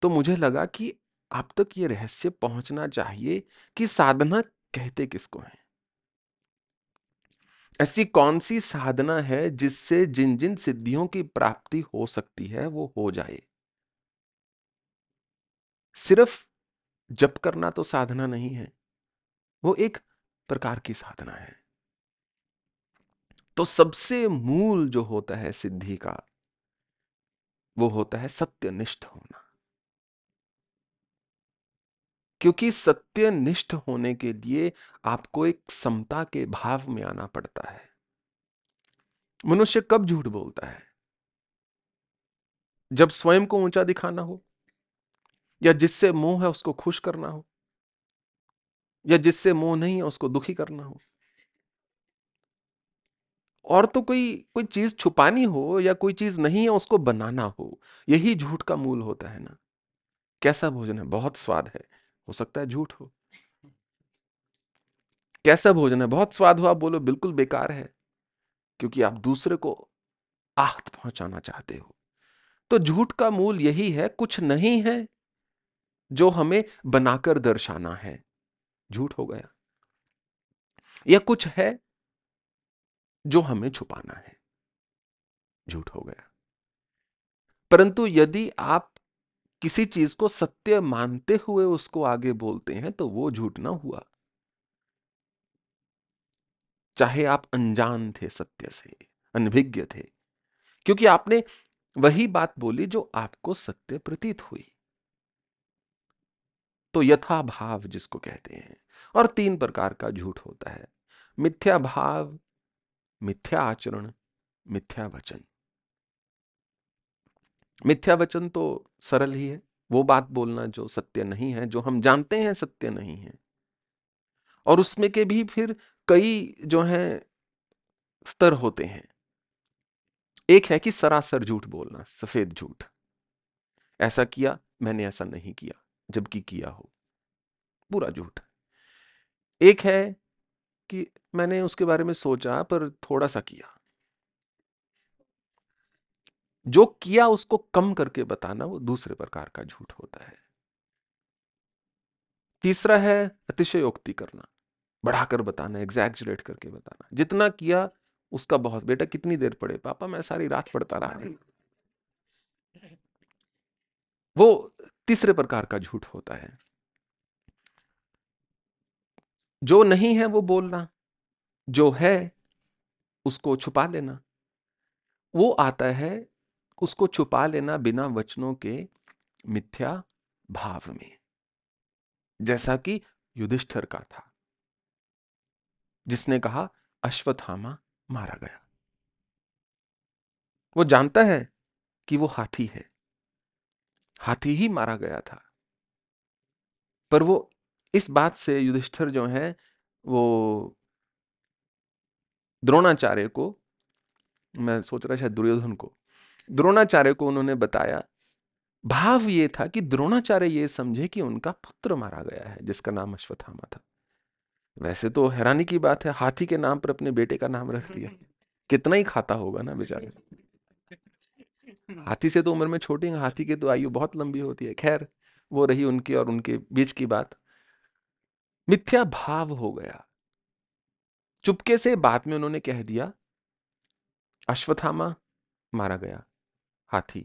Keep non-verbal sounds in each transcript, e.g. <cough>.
तो मुझे लगा कि अब तक ये रहस्य पहुंचना चाहिए कि साधना कहते किसको है ऐसी कौन सी साधना है जिससे जिन जिन सिद्धियों की प्राप्ति हो सकती है वो हो जाए सिर्फ जप करना तो साधना नहीं है वो एक प्रकार की साधना है तो सबसे मूल जो होता है सिद्धि का वो होता है सत्यनिष्ठ होना क्योंकि सत्यनिष्ठ होने के लिए आपको एक समता के भाव में आना पड़ता है मनुष्य कब झूठ बोलता है जब स्वयं को ऊंचा दिखाना हो या जिससे मोह है उसको खुश करना हो या जिससे मोह नहीं है उसको दुखी करना हो और तो कोई कोई चीज छुपानी हो या कोई चीज नहीं है उसको बनाना हो यही झूठ का मूल होता है ना कैसा भोजन है बहुत स्वाद है हो सकता है झूठ हो कैसा भोजन है बहुत स्वाद हो आप बोलो बिल्कुल बेकार है क्योंकि आप दूसरे को आहत पहुंचाना चाहते हो तो झूठ का मूल यही है कुछ नहीं है जो हमें बनाकर दर्शाना है झूठ हो गया या कुछ है जो हमें छुपाना है झूठ हो गया परंतु यदि आप किसी चीज को सत्य मानते हुए उसको आगे बोलते हैं तो वो झूठ ना हुआ चाहे आप अनजान थे सत्य से अनभिज्ञ थे क्योंकि आपने वही बात बोली जो आपको सत्य प्रतीत हुई तो यथा भाव जिसको कहते हैं और तीन प्रकार का झूठ होता है मिथ्या भाव मिथ्या आचरण मिथ्या वचन मिथ्या वचन तो सरल ही है वो बात बोलना जो सत्य नहीं है जो हम जानते हैं सत्य नहीं है और उसमें के भी फिर कई जो है स्तर होते हैं एक है कि सरासर झूठ बोलना सफेद झूठ ऐसा किया मैंने ऐसा नहीं किया जबकि किया हो पूरा झूठ एक है कि मैंने उसके बारे में सोचा पर थोड़ा सा किया जो किया उसको कम करके बताना वो दूसरे प्रकार का झूठ होता है तीसरा है अतिशयोक्ति करना बढ़ाकर बताना एग्जैक्जरेट करके बताना जितना किया उसका बहुत बेटा कितनी देर पढ़े पापा मैं सारी रात पढ़ता रहा वो तीसरे प्रकार का झूठ होता है जो नहीं है वो बोलना जो है उसको छुपा लेना वो आता है उसको छुपा लेना बिना वचनों के मिथ्या भाव में जैसा कि युधिष्ठर का था जिसने कहा अश्वत्थामा मारा गया वो जानता है कि वो हाथी है हाथी ही मारा गया था पर वो इस बात से युधिष्ठिर जो है वो द्रोणाचार्य को मैं सोच रहा शायद दुर्योधन को द्रोणाचार्य को उन्होंने बताया भाव ये था कि द्रोणाचार्य ये समझे कि उनका पुत्र मारा गया है जिसका नाम अश्वत्थामा था वैसे तो हैरानी की बात है हाथी के नाम पर अपने बेटे का नाम रख दिया कितना ही खाता होगा ना बेचारे हाथी से तो उम्र में छोटे हाथी की तो आयु बहुत लंबी होती है खैर वो रही उनकी और उनके बीच की बात मिथ्या भाव हो गया चुपके से बाद में उन्होंने कह दिया अश्वथामा मारा गया हाथी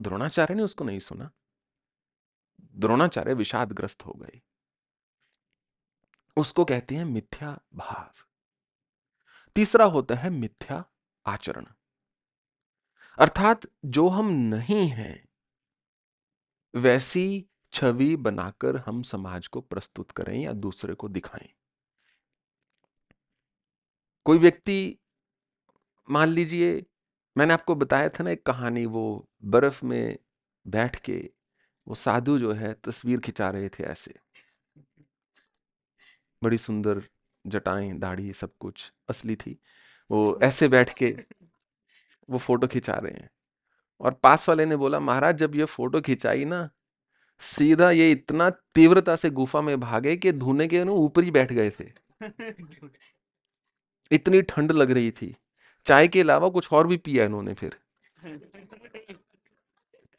द्रोणाचार्य ने उसको नहीं सुना द्रोणाचार्य विषादग्रस्त हो गए उसको कहते हैं मिथ्या भाव तीसरा होता है मिथ्या आचरण अर्थात जो हम नहीं हैं वैसी छवि बनाकर हम समाज को प्रस्तुत करें या दूसरे को दिखाएं कोई व्यक्ति मान लीजिए मैंने आपको बताया था ना एक कहानी वो बर्फ में बैठ के वो साधु जो है तस्वीर खिंचा रहे थे ऐसे बड़ी सुंदर जटाएं दाढ़ी सब कुछ असली थी वो ऐसे बैठ के वो फोटो खिंचा रहे हैं और पास वाले ने बोला महाराज जब ये फोटो खिंचाई ना सीधा ये इतना तीव्रता से गुफा में भागे कि धुने के ना ऊपर ही बैठ गए थे इतनी ठंड लग रही थी चाय के अलावा कुछ और भी पिया इन्होंने फिर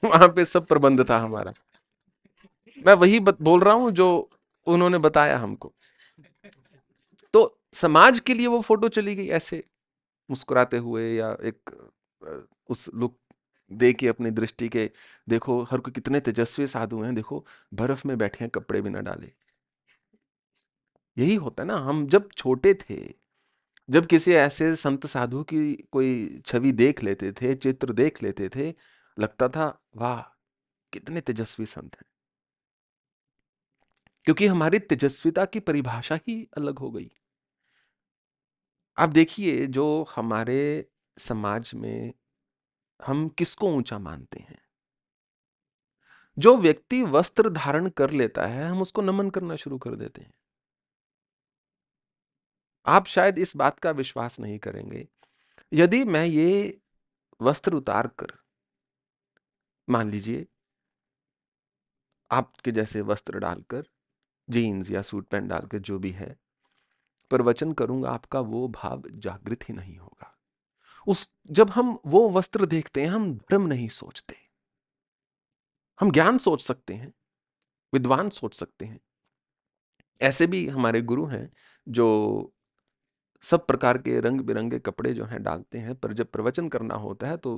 वहां पे सब प्रबंध था हमारा मैं वही बोल रहा हूं जो उन्होंने बताया हमको तो समाज के लिए वो फोटो चली गई ऐसे मुस्कुराते हुए या एक उस लुक देखिए अपनी दृष्टि के देखो हर को कितने तेजस्वी साधु हैं देखो बर्फ में बैठे हैं कपड़े भी ना डाले यही होता है ना हम जब छोटे थे जब किसी ऐसे संत साधु की कोई छवि देख लेते थे चित्र देख लेते थे लगता था वाह कितने तेजस्वी संत हैं क्योंकि हमारी तेजस्विता की परिभाषा ही अलग हो गई आप देखिए जो हमारे समाज में हम किसको ऊंचा मानते हैं जो व्यक्ति वस्त्र धारण कर लेता है हम उसको नमन करना शुरू कर देते हैं आप शायद इस बात का विश्वास नहीं करेंगे यदि मैं ये वस्त्र उतार कर मान लीजिए आपके जैसे वस्त्र डालकर जीन्स या सूट पैंट डालकर जो भी है प्रवचन करूंगा आपका वो भाव जागृत ही नहीं होगा उस जब हम वो वस्त्र देखते हैं हम धर्म नहीं सोचते हम ज्ञान सोच सकते हैं विद्वान सोच सकते हैं ऐसे भी हमारे गुरु हैं जो सब प्रकार के रंग बिरंगे कपड़े जो हैं डालते हैं पर जब प्रवचन करना होता है तो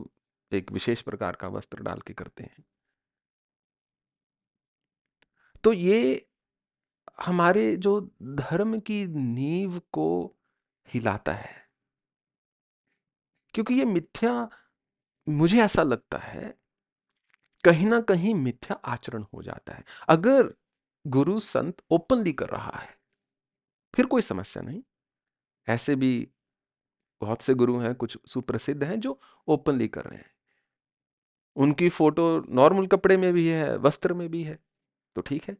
एक विशेष प्रकार का वस्त्र डाल के करते हैं तो ये हमारे जो धर्म की नींव को हिलाता है क्योंकि ये मिथ्या मुझे ऐसा लगता है कहीं ना कहीं मिथ्या आचरण हो जाता है अगर गुरु संत ओपनली कर रहा है फिर कोई समस्या नहीं ऐसे भी बहुत से गुरु हैं कुछ सुप्रसिद्ध हैं जो ओपनली कर रहे हैं उनकी फोटो नॉर्मल कपड़े में भी है वस्त्र में भी है तो ठीक है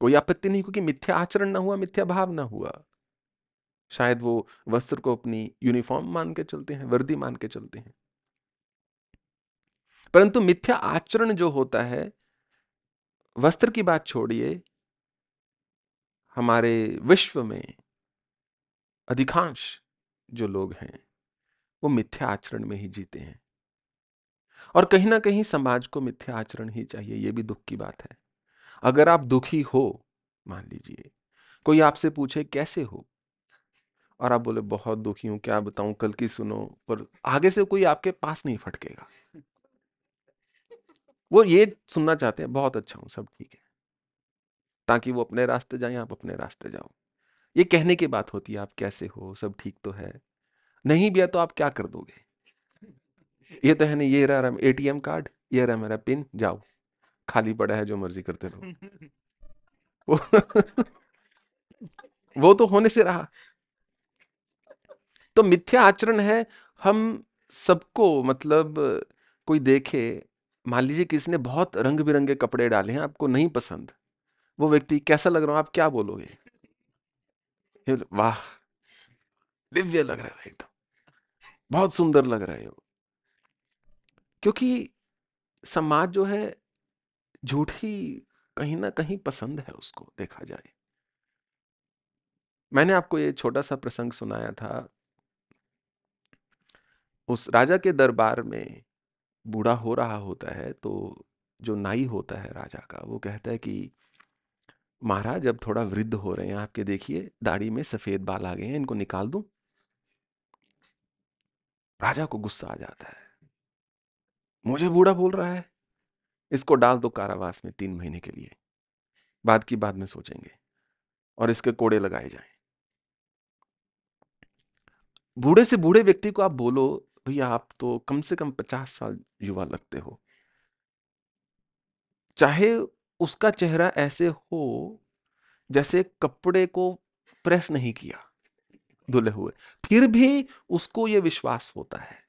कोई आपत्ति नहीं क्योंकि मिथ्या आचरण ना हुआ मिथ्या भाव ना हुआ शायद वो वस्त्र को अपनी यूनिफॉर्म मान के चलते हैं वर्दी मान के चलते हैं परंतु मिथ्या आचरण जो होता है वस्त्र की बात छोड़िए हमारे विश्व में अधिकांश जो लोग हैं वो मिथ्या आचरण में ही जीते हैं और कहीं ना कहीं समाज को मिथ्या आचरण ही चाहिए ये भी दुख की बात है अगर आप दुखी हो मान लीजिए कोई आपसे पूछे कैसे हो और आप बोले बहुत दुखी हूं क्या बताऊं कल की सुनो पर आगे से कोई आपके पास नहीं फटकेगा वो ये सुनना चाहते हैं बहुत अच्छा हूं सब ठीक है ताकि वो अपने रास्ते जाए आप अपने रास्ते जाओ ये कहने की बात होती है आप कैसे हो सब ठीक तो है नहीं भी है तो आप क्या कर दोगे ये तो है नहीं ये रहा टी एम कार्ड ये रहा मेरा पिन जाओ खाली पड़ा है जो मर्जी करते रहो <laughs> वो, वो तो होने से रहा तो मिथ्या आचरण है हम सबको मतलब कोई देखे मान लीजिए किसी ने बहुत रंग बिरंगे कपड़े डाले हैं आपको नहीं पसंद वो व्यक्ति कैसा लग रहा हूं आप क्या बोलोगे वाह दिव्य लग रहा है एकदम बहुत सुंदर लग रहे हो क्योंकि समाज जो है झूठी कहीं ना कहीं पसंद है उसको देखा जाए मैंने आपको ये छोटा सा प्रसंग सुनाया था उस राजा के दरबार में बूढ़ा हो रहा होता है तो जो नाई होता है राजा का वो कहता है कि महाराज अब थोड़ा वृद्ध हो रहे हैं आपके देखिए दाढ़ी में सफ़ेद बाल आ गए हैं इनको निकाल दूं राजा को गुस्सा आ जाता है मुझे बूढ़ा बोल रहा है इसको डाल दो कारावास में तीन महीने के लिए बाद की बाद में सोचेंगे और इसके कोड़े लगाए जाएं बूढ़े से बूढ़े व्यक्ति को आप बोलो भैया आप तो कम से कम पचास साल युवा लगते हो चाहे उसका चेहरा ऐसे हो जैसे कपड़े को प्रेस नहीं किया धुले हुए फिर भी उसको यह विश्वास होता है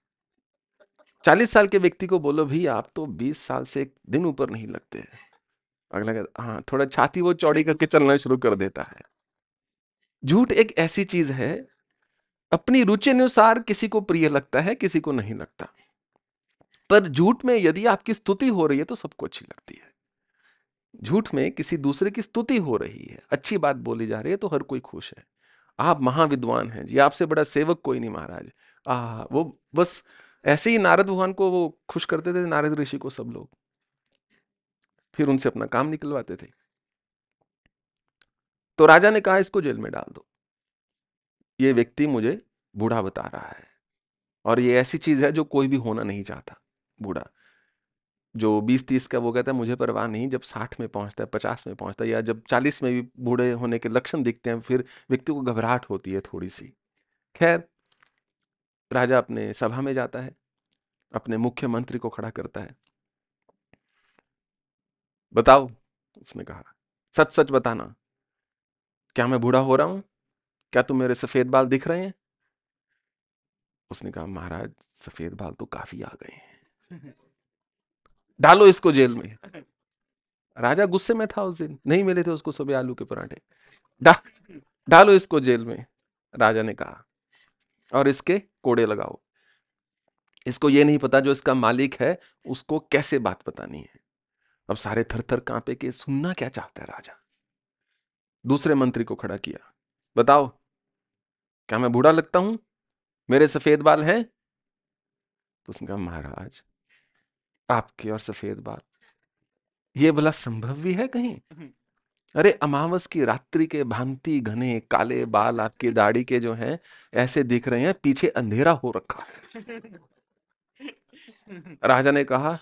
चालीस साल के व्यक्ति को बोलो भी आप तो बीस साल से एक दिन ऊपर नहीं लगते अगला कहता हाँ थोड़ा छाती वो चौड़ी करके चलना शुरू कर देता है झूठ एक ऐसी चीज है अपनी रुचि अनुसार किसी को प्रिय लगता है किसी को नहीं लगता पर झूठ में यदि आपकी स्तुति हो रही है तो सबको अच्छी लगती है झूठ में किसी दूसरे की स्तुति हो रही है अच्छी बात बोली जा रही है तो हर कोई खुश है आप महाविद्वान हैं जी आपसे बड़ा सेवक कोई नहीं महाराज आ वो बस ऐसे ही नारद भगवान को वो खुश करते थे नारद ऋषि को सब लोग फिर उनसे अपना काम निकलवाते थे तो राजा ने कहा इसको जेल में डाल दो ये व्यक्ति मुझे बूढ़ा बता रहा है और ये ऐसी चीज है जो कोई भी होना नहीं चाहता बूढ़ा जो बीस तीस का वो कहता है मुझे परवाह नहीं जब साठ में पहुंचता है पचास में पहुंचता है या जब चालीस में भी बूढ़े होने के लक्षण दिखते हैं फिर व्यक्ति को घबराहट होती है थोड़ी सी खैर राजा अपने सभा में जाता है अपने मुख्यमंत्री को खड़ा करता है बताओ उसने कहा सच सच बताना क्या मैं बूढ़ा हो रहा हूं क्या तुम मेरे सफेद बाल दिख रहे हैं उसने कहा महाराज सफेद बाल तो काफी आ गए हैं <laughs> डालो इसको जेल में राजा गुस्से में था उस दिन नहीं मिले थे उसको सुबह आलू के पराठे डा, डालो इसको जेल में राजा ने कहा और इसके कोड़े लगाओ इसको ये नहीं पता जो इसका मालिक है उसको कैसे बात बतानी है अब सारे थर थर कांपे के सुनना क्या चाहता है राजा दूसरे मंत्री को खड़ा किया बताओ क्या मैं बूढ़ा लगता हूं मेरे सफेद बाल हैं तो उसने कहा महाराज आपके और सफेद बाल ये भला संभव भी है कहीं हम्म। अरे अमावस की रात्रि के भांति घने काले बाल आपकी दाढ़ी के जो हैं ऐसे दिख रहे हैं पीछे अंधेरा हो रखा है <laughs> राजा ने कहा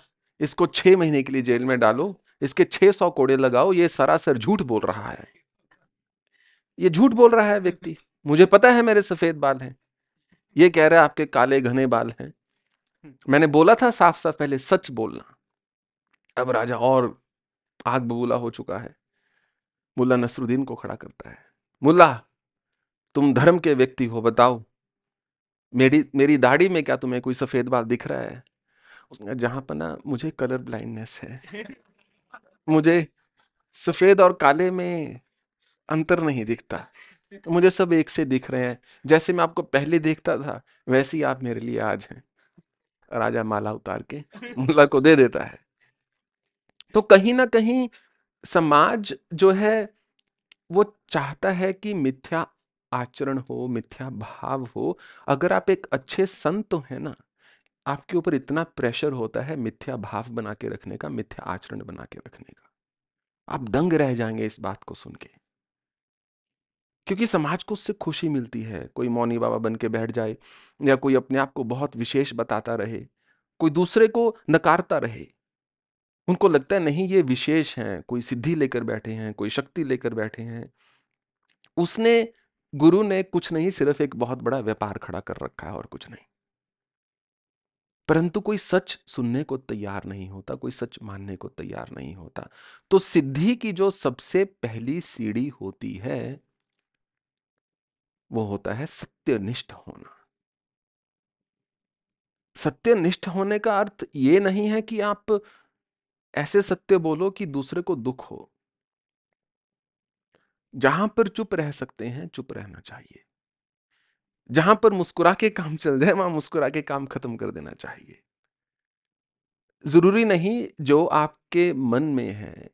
इसको छह महीने के लिए जेल में डालो इसके छह सौ कोड़े लगाओ ये सरासर झूठ बोल रहा है ये झूठ बोल रहा है व्यक्ति मुझे पता है मेरे सफेद बाल हैं ये कह रहे हैं आपके काले घने बाल हैं मैंने बोला था साफ साफ पहले सच बोलना अब राजा और आग बबूला हो चुका है मुल्ला नसरुद्दीन को खड़ा करता है मुल्ला तुम धर्म के व्यक्ति हो बताओ मेरी मेरी दाढ़ी में क्या तुम्हें कोई सफ़ेद बाल दिख रहा है उसने जहां जहाँ पना मुझे कलर ब्लाइंडनेस है <laughs> मुझे सफ़ेद और काले में अंतर नहीं दिखता मुझे सब एक से दिख रहे हैं जैसे मैं आपको पहले देखता था वैसे ही आप मेरे लिए आज हैं राजा माला उतार के <laughs> मुल्ला को दे देता है तो कहीं ना कहीं समाज जो है वो चाहता है कि मिथ्या आचरण हो मिथ्या भाव हो अगर आप एक अच्छे संत तो हैं ना आपके ऊपर इतना प्रेशर होता है मिथ्या भाव बना के रखने का मिथ्या आचरण बना के रखने का आप दंग रह जाएंगे इस बात को सुन के क्योंकि समाज को उससे खुशी मिलती है कोई मौनी बाबा बन के बैठ जाए या कोई अपने आप को बहुत विशेष बताता रहे कोई दूसरे को नकारता रहे उनको लगता है नहीं ये विशेष हैं कोई सिद्धि लेकर बैठे हैं कोई शक्ति लेकर बैठे हैं उसने गुरु ने कुछ नहीं सिर्फ एक बहुत बड़ा व्यापार खड़ा कर रखा है और कुछ नहीं परंतु कोई सच सुनने को तैयार नहीं होता कोई सच मानने को तैयार नहीं होता तो सिद्धि की जो सबसे पहली सीढ़ी होती है वो होता है सत्यनिष्ठ होना सत्यनिष्ठ होने का अर्थ ये नहीं है कि आप ऐसे सत्य बोलो कि दूसरे को दुख हो जहां पर चुप रह सकते हैं चुप रहना चाहिए जहां पर मुस्कुरा के काम चल जाए वहां मुस्कुरा के काम खत्म कर देना चाहिए जरूरी नहीं जो आपके मन में है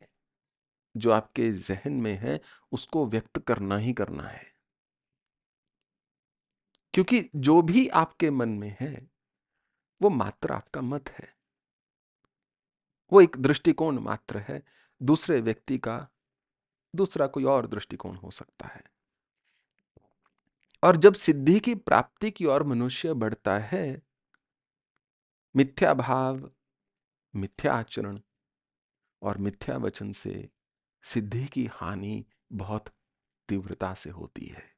जो आपके जहन में है उसको व्यक्त करना ही करना है क्योंकि जो भी आपके मन में है वो मात्र आपका मत है वो एक दृष्टिकोण मात्र है दूसरे व्यक्ति का दूसरा कोई और दृष्टिकोण हो सकता है और जब सिद्धि की प्राप्ति की ओर मनुष्य बढ़ता है मिथ्या भाव मिथ्या आचरण और मिथ्या वचन से सिद्धि की हानि बहुत तीव्रता से होती है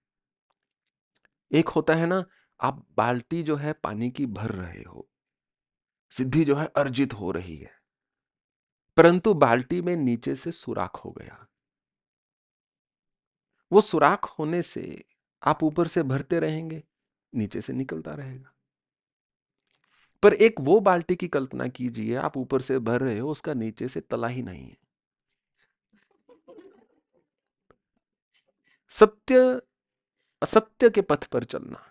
एक होता है ना आप बाल्टी जो है पानी की भर रहे हो सिद्धि जो है अर्जित हो रही है परंतु बाल्टी में नीचे से सुराख हो गया वो सुराख होने से आप ऊपर से भरते रहेंगे नीचे से निकलता रहेगा पर एक वो बाल्टी की कल्पना कीजिए आप ऊपर से भर रहे हो उसका नीचे से तला ही नहीं है सत्य असत्य के पथ पर चलना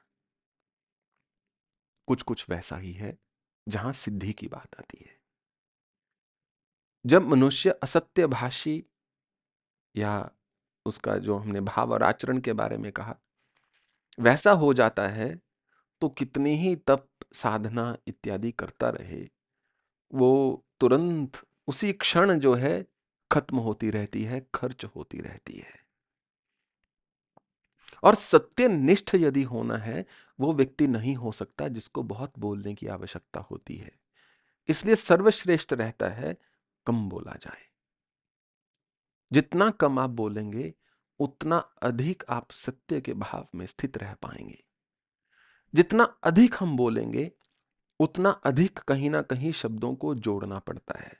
कुछ कुछ वैसा ही है जहां सिद्धि की बात आती है जब मनुष्य असत्य भाषी या उसका जो हमने भाव और आचरण के बारे में कहा वैसा हो जाता है तो कितनी ही तप साधना इत्यादि करता रहे वो तुरंत उसी क्षण जो है खत्म होती रहती है खर्च होती रहती है और सत्यनिष्ठ यदि होना है वो व्यक्ति नहीं हो सकता जिसको बहुत बोलने की आवश्यकता होती है इसलिए सर्वश्रेष्ठ रहता है कम बोला जाए जितना कम आप बोलेंगे उतना अधिक आप सत्य के भाव में स्थित रह पाएंगे जितना अधिक हम बोलेंगे उतना अधिक कहीं ना कहीं शब्दों को जोड़ना पड़ता है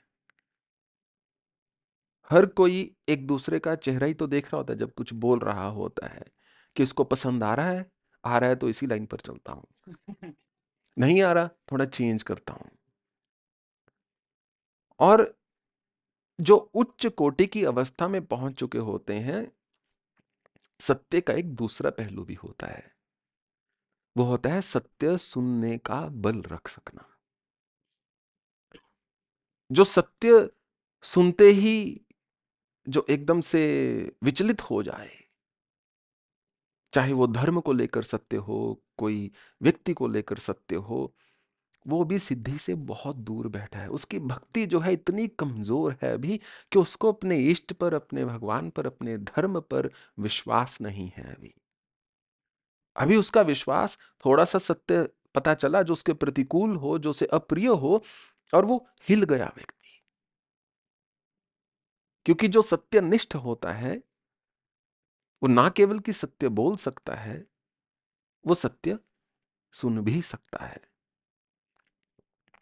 हर कोई एक दूसरे का चेहरा ही तो देख रहा होता है जब कुछ बोल रहा होता है कि इसको पसंद आ रहा है आ रहा है तो इसी लाइन पर चलता हूं <laughs> नहीं आ रहा थोड़ा चेंज करता हूं और जो उच्च कोटि की अवस्था में पहुंच चुके होते हैं सत्य का एक दूसरा पहलू भी होता है वो होता है सत्य सुनने का बल रख सकना जो सत्य सुनते ही जो एकदम से विचलित हो जाए चाहे वो धर्म को लेकर सत्य हो कोई व्यक्ति को लेकर सत्य हो वो भी सिद्धि से बहुत दूर बैठा है उसकी भक्ति जो है इतनी कमज़ोर है अभी कि उसको अपने इष्ट पर अपने भगवान पर अपने धर्म पर विश्वास नहीं है अभी अभी उसका विश्वास थोड़ा सा सत्य पता चला जो उसके प्रतिकूल हो जो उसे अप्रिय हो और वो हिल गया व्यक्ति क्योंकि जो सत्यनिष्ठ होता है वो ना केवल कि सत्य बोल सकता है वो सत्य सुन भी सकता है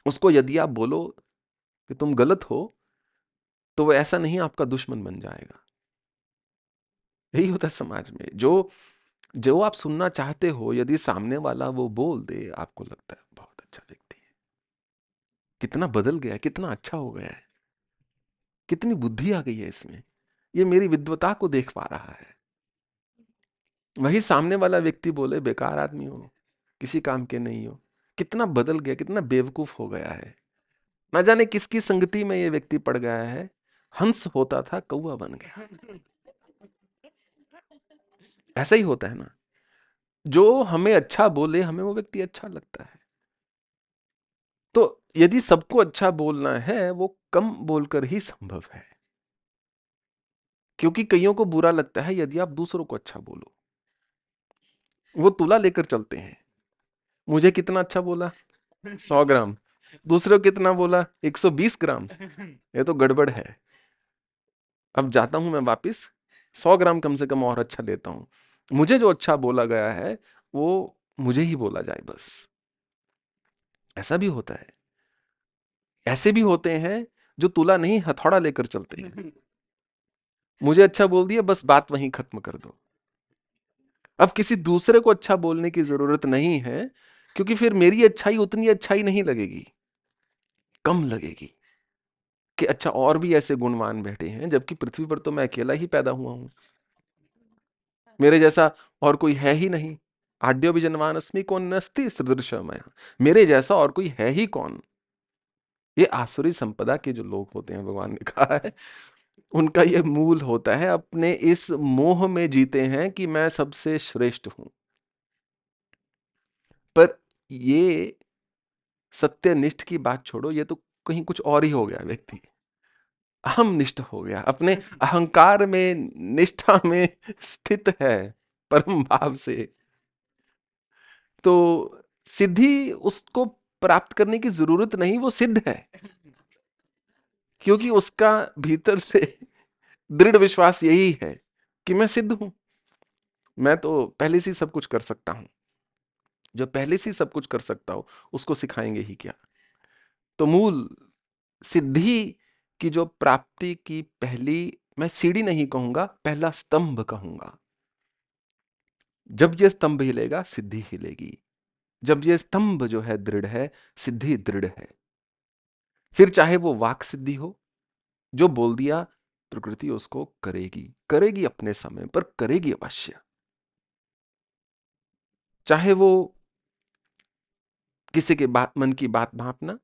उसको यदि आप बोलो कि तुम गलत हो तो वो ऐसा नहीं आपका दुश्मन बन जाएगा यही होता है समाज में जो जो आप सुनना चाहते हो यदि सामने वाला वो बोल दे आपको लगता है बहुत अच्छा व्यक्ति है कितना बदल गया है कितना अच्छा हो गया है कितनी बुद्धि आ गई है इसमें ये मेरी विद्वता को देख पा रहा है वही सामने वाला व्यक्ति बोले बेकार आदमी हो किसी काम के नहीं हो कितना बदल गया कितना बेवकूफ हो गया है ना जाने किसकी संगति में ये व्यक्ति पड़ गया है हंस होता था कौआ बन गया ऐसा ही होता है ना जो हमें अच्छा बोले हमें वो व्यक्ति अच्छा लगता है तो यदि सबको अच्छा बोलना है वो कम बोलकर ही संभव है क्योंकि कईयों को बुरा लगता है यदि आप दूसरों को अच्छा बोलो वो तुला लेकर चलते हैं मुझे कितना अच्छा बोला सौ ग्राम दूसरे को कितना बोला एक सौ बीस ग्राम ये तो गड़बड़ है अब जाता हूं मैं वापिस सौ ग्राम कम से कम और अच्छा लेता हूं मुझे जो अच्छा बोला गया है वो मुझे ही बोला जाए बस ऐसा भी होता है ऐसे भी होते हैं जो तुला नहीं हथौड़ा लेकर चलते हैं मुझे अच्छा बोल दिया बस बात वहीं खत्म कर दो अब किसी दूसरे को अच्छा बोलने की जरूरत नहीं है क्योंकि फिर मेरी अच्छाई उतनी अच्छाई नहीं लगेगी कम लगेगी कि अच्छा और भी ऐसे गुणवान बैठे हैं जबकि पृथ्वी पर तो मैं अकेला ही पैदा हुआ हूं मेरे जैसा और कोई है ही नहीं आड्यो भी जनवान अस्मी कौन नस्ती सदृश मेरे जैसा और कोई है ही कौन ये आसुरी संपदा के जो लोग होते हैं भगवान ने कहा है उनका ये मूल होता है अपने इस मोह में जीते हैं कि मैं सबसे श्रेष्ठ हूं पर ये सत्यनिष्ठ की बात छोड़ो ये तो कहीं कुछ और ही हो गया व्यक्ति अहम निष्ठ हो गया अपने <laughs> अहंकार में निष्ठा में स्थित है परम भाव से तो सिद्धि उसको प्राप्त करने की जरूरत नहीं वो सिद्ध है क्योंकि उसका भीतर से दृढ़ विश्वास यही है कि मैं सिद्ध हूं मैं तो पहले से सब कुछ कर सकता हूं जो पहले से सब कुछ कर सकता हो उसको सिखाएंगे ही क्या तो मूल सिद्धि की जो प्राप्ति की पहली मैं सीढ़ी नहीं कहूंगा पहला स्तंभ कहूंगा जब ये स्तंभ हिलेगा सिद्धि हिलेगी जब ये स्तंभ जो है दृढ़ है सिद्धि दृढ़ है फिर चाहे वो वाक सिद्धि हो जो बोल दिया प्रकृति उसको करेगी करेगी अपने समय पर करेगी अवश्य चाहे वो किसी के बात मन की बात भापना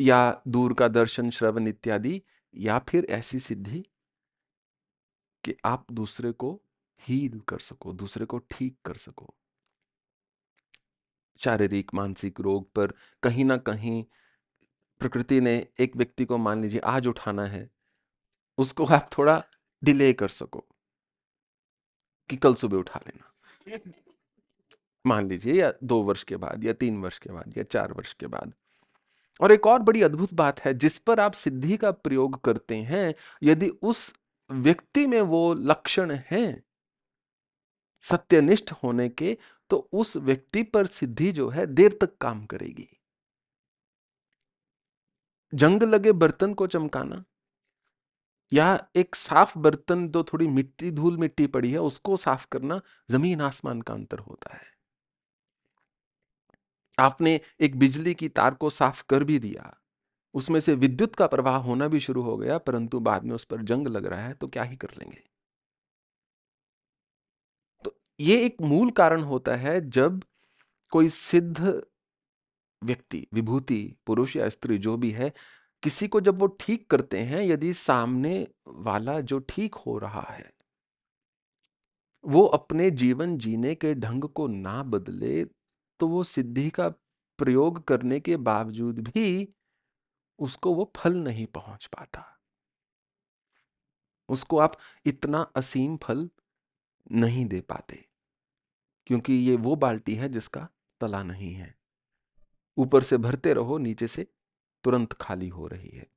या दूर का दर्शन श्रवण इत्यादि या फिर ऐसी सिद्धि कि आप दूसरे को हील कर सको दूसरे को ठीक कर सको शारीरिक मानसिक रोग पर कहीं ना कहीं प्रकृति ने एक व्यक्ति को मान लीजिए आज उठाना है उसको आप थोड़ा डिले कर सको कि कल सुबह उठा लेना मान लीजिए या दो वर्ष के बाद या तीन वर्ष के बाद या चार वर्ष के बाद और एक और बड़ी अद्भुत बात है जिस पर आप सिद्धि का प्रयोग करते हैं यदि उस व्यक्ति में वो लक्षण है सत्यनिष्ठ होने के तो उस व्यक्ति पर सिद्धि जो है देर तक काम करेगी जंग लगे बर्तन को चमकाना या एक साफ बर्तन जो थोड़ी मिट्टी धूल मिट्टी पड़ी है उसको साफ करना जमीन आसमान का अंतर होता है आपने एक बिजली की तार को साफ कर भी दिया उसमें से विद्युत का प्रवाह होना भी शुरू हो गया परंतु बाद में उस पर जंग लग रहा है तो क्या ही कर लेंगे तो ये एक मूल कारण होता है जब कोई सिद्ध व्यक्ति विभूति पुरुष या स्त्री जो भी है किसी को जब वो ठीक करते हैं यदि सामने वाला जो ठीक हो रहा है वो अपने जीवन जीने के ढंग को ना बदले तो वो सिद्धि का प्रयोग करने के बावजूद भी उसको वो फल नहीं पहुंच पाता उसको आप इतना असीम फल नहीं दे पाते क्योंकि ये वो बाल्टी है जिसका तला नहीं है ऊपर से भरते रहो नीचे से तुरंत खाली हो रही है